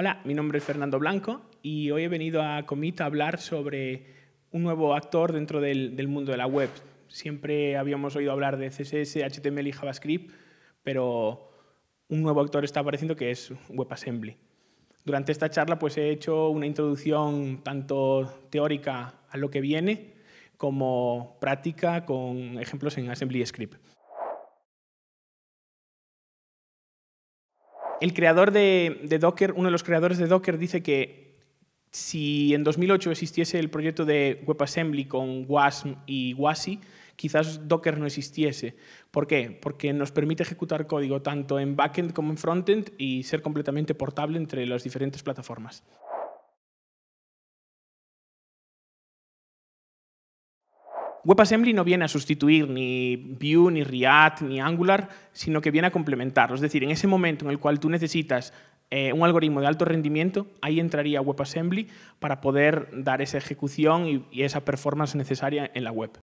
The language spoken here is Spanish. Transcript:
Hola, mi nombre es Fernando Blanco y hoy he venido a Comit a hablar sobre un nuevo actor dentro del, mundo de la web. Siempre habíamos oído hablar de CSS, HTML y JavaScript, pero un nuevo actor está apareciendo que es WebAssembly. Durante esta charla pues, he hecho una introducción tanto teórica a lo que viene como práctica con ejemplos en Assembly Script. el creador de, Docker, uno de los creadores de Docker, dice que si en 2008 existiese el proyecto de WebAssembly con WASM y WASI, quizás Docker no existiese. ¿Por qué? Porque nos permite ejecutar código tanto en backend como en frontend y ser completamente portable entre las diferentes plataformas. WebAssembly no viene a sustituir ni Vue, ni React, ni Angular, sino que viene a complementarlo. Es decir, en ese momento en el cual tú necesitas eh, un algoritmo de alto rendimiento, ahí entraría WebAssembly para poder dar esa ejecución y esa performance necesaria en la web.